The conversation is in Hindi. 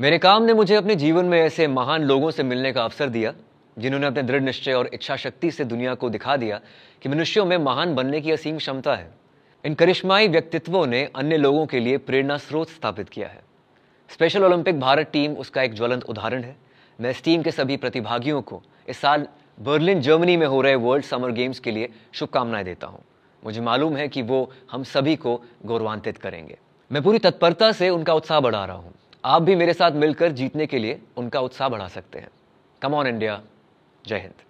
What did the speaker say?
मेरे काम ने मुझे अपने जीवन में ऐसे महान लोगों से मिलने का अवसर दिया जिन्होंने अपने दृढ़ निश्चय और इच्छा शक्ति से दुनिया को दिखा दिया कि मनुष्यों में महान बनने की असीम क्षमता है इन करिश्माई व्यक्तित्वों ने अन्य लोगों के लिए प्रेरणा स्रोत स्थापित किया है स्पेशल ओलंपिक भारत टीम उसका एक ज्वलंत उदाहरण है मैं इस टीम के सभी प्रतिभागियों को इस साल बर्लिन जर्मनी में हो रहे वर्ल्ड समर गेम्स के लिए शुभकामनाएं देता हूं मुझे मालूम है कि वो हम सभी को गौरवान्वित करेंगे मैं पूरी तत्परता से उनका उत्साह बढ़ा रहा हूं आप भी मेरे साथ मिलकर जीतने के लिए उनका उत्साह बढ़ा सकते हैं कम ऑन इंडिया जय हिंद